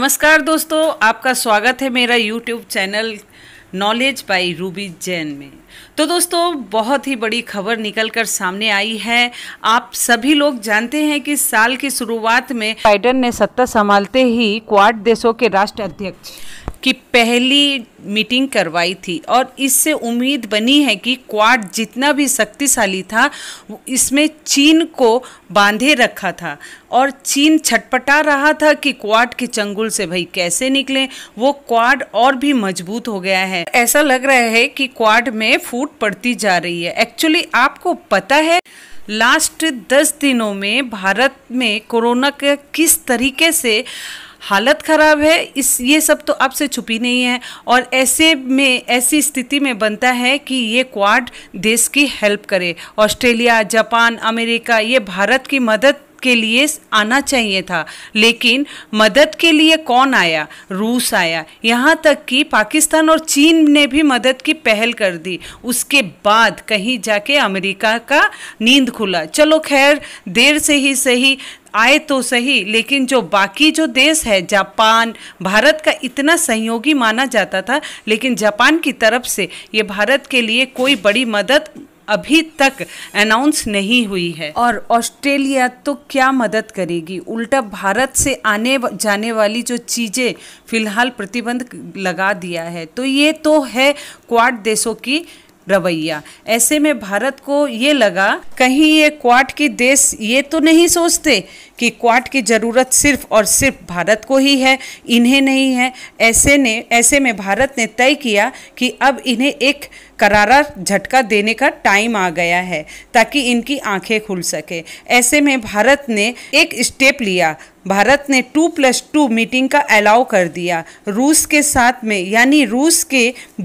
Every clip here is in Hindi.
नमस्कार दोस्तों आपका स्वागत है मेरा YouTube channel knowledge by Ruby Jain में तो दोस्तों बहुत ही बड़ी खबर निकल कर सामने आई है आप सभी लोग जानते हैं कि साल की शुरुआत में बाइडन ने सत्ता संभालते ही क्वाड देशों के राष्ट्र अध्यक्ष की पहली मीटिंग करवाई थी और इससे उम्मीद बनी है कि क्वाड जितना भी शक्तिशाली था इसमें चीन को बांधे रखा था और चीन छटपटा रहा था कि क्वाड के चंगुल से भाई कैसे निकले वो क्वाड और भी मजबूत हो गया है ऐसा लग रहा है कि क्वाड में फूट पड़ती जा रही है एक्चुअली आपको पता है लास्ट दस दिनों में भारत में कोरोना का किस तरीके से हालत ख़राब है इस ये सब तो आपसे छुपी नहीं है और ऐसे में ऐसी स्थिति में बनता है कि ये क्वाड देश की हेल्प करे ऑस्ट्रेलिया जापान अमेरिका ये भारत की मदद के लिए आना चाहिए था लेकिन मदद के लिए कौन आया रूस आया यहाँ तक कि पाकिस्तान और चीन ने भी मदद की पहल कर दी उसके बाद कहीं जाके अमेरिका का नींद खुला चलो खैर देर से ही सही आए तो सही लेकिन जो बाकी जो देश है जापान भारत का इतना सहयोगी माना जाता था लेकिन जापान की तरफ से ये भारत के लिए कोई बड़ी मदद अभी तक अनाउंस नहीं हुई है और ऑस्ट्रेलिया तो क्या मदद करेगी उल्टा भारत से आने जाने वाली जो चीज़ें फिलहाल प्रतिबंध लगा दिया है तो ये तो है क्वाड देशों की रवैया ऐसे में भारत को ये लगा कहीं ये क्वाट की देश ये तो नहीं सोचते कि क्वाट की ज़रूरत सिर्फ और सिर्फ भारत को ही है इन्हें नहीं है ऐसे ने ऐसे में भारत ने तय किया कि अब इन्हें एक करारा झटका देने का टाइम आ गया है ताकि इनकी आंखें खुल सके ऐसे में भारत ने एक स्टेप लिया भारत ने टू प्लस टू मीटिंग का अलाव कर दिया रूस के साथ में यानी रूस के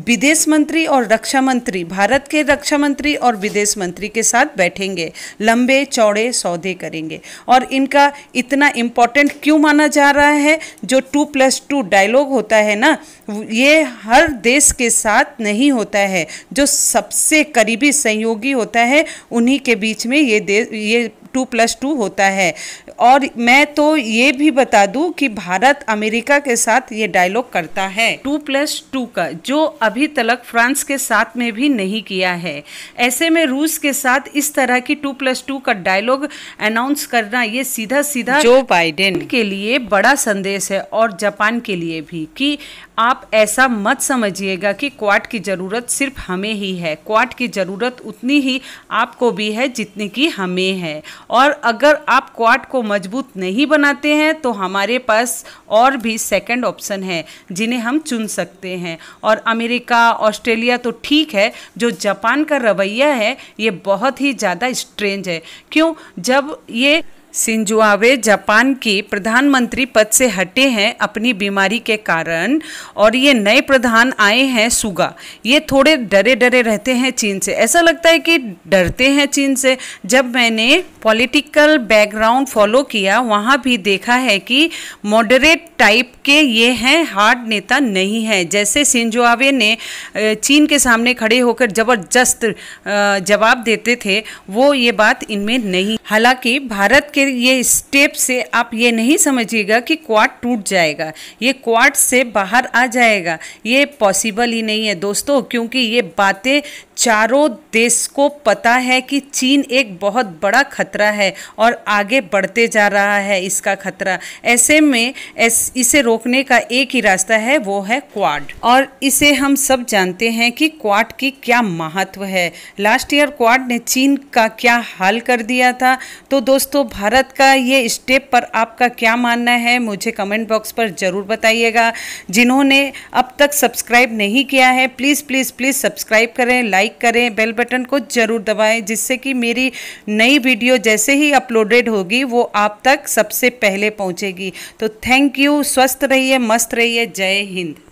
विदेश मंत्री और रक्षा मंत्री भारत के रक्षा मंत्री और विदेश मंत्री के साथ बैठेंगे लंबे चौड़े सौदे करेंगे और इनका इतना इम्पोर्टेंट क्यों माना जा रहा है जो टू प्लस टू डायलॉग होता है ना ये हर देश के साथ नहीं होता है जो सबसे करीबी सहयोगी होता है उन्हीं के बीच में ये ये टू प्लस टू होता है और मैं तो ये भी बता दूं कि भारत अमेरिका के साथ ये डायलॉग करता है टू प्लस टू का जो अभी तक फ्रांस के साथ में भी नहीं किया है ऐसे में रूस के साथ इस तरह की टू प्लस टू का डायलॉग अनाउंस करना ये सीधा सीधा जो बाइडेन के लिए बड़ा संदेश है और जापान के लिए भी कि आप ऐसा मत समझिएगा कि क्वाड की ज़रूरत सिर्फ हमें ही है क्वाड की ज़रूरत उतनी ही आपको भी है जितनी की हमें है और अगर आप क्वाड को मजबूत नहीं बनाते हैं तो हमारे पास और भी सेकंड ऑप्शन है जिन्हें हम चुन सकते हैं और अमेरिका ऑस्ट्रेलिया तो ठीक है जो जापान का रवैया है ये बहुत ही ज़्यादा स्ट्रेंज है क्यों जब ये सिंजुआवे जापान की प्रधानमंत्री पद से हटे हैं अपनी बीमारी के कारण और ये नए प्रधान आए हैं सुगा ये थोड़े डरे डरे रहते हैं चीन से ऐसा लगता है कि डरते हैं चीन से जब मैंने पॉलिटिकल बैकग्राउंड फॉलो किया वहाँ भी देखा है कि मॉडरेट टाइप के ये हैं हार्ड नेता नहीं हैं जैसे सिंजुआवे ने चीन के सामने खड़े होकर ज़बरदस्त जवाब देते थे वो ये बात इनमें नहीं हालांकि भारत के के ये स्टेप से आप ये नहीं समझिएगा कि क्वाड टूट जाएगा ये क्वाड से बाहर आ जाएगा ये पॉसिबल ही नहीं है दोस्तों क्योंकि ये बातें चारों देश को पता है कि चीन एक बहुत बड़ा खतरा है और आगे बढ़ते जा रहा है इसका खतरा ऐसे में इसे रोकने का एक ही रास्ता है वो है क्वाड और इसे हम सब जानते हैं कि क्वाड की क्या महत्व है लास्ट ईयर क्वाड ने चीन का क्या हाल कर दिया था तो दोस्तों भारत का ये स्टेप पर आपका क्या मानना है मुझे कमेंट बॉक्स पर ज़रूर बताइएगा जिन्होंने अब तक सब्सक्राइब नहीं किया है प्लीज़ प्लीज़ प्लीज़ सब्सक्राइब करें लाइक लाइक करें बेल बटन को ज़रूर दबाएं जिससे कि मेरी नई वीडियो जैसे ही अपलोडेड होगी वो आप तक सबसे पहले पहुंचेगी तो थैंक यू स्वस्थ रहिए मस्त रहिए जय हिंद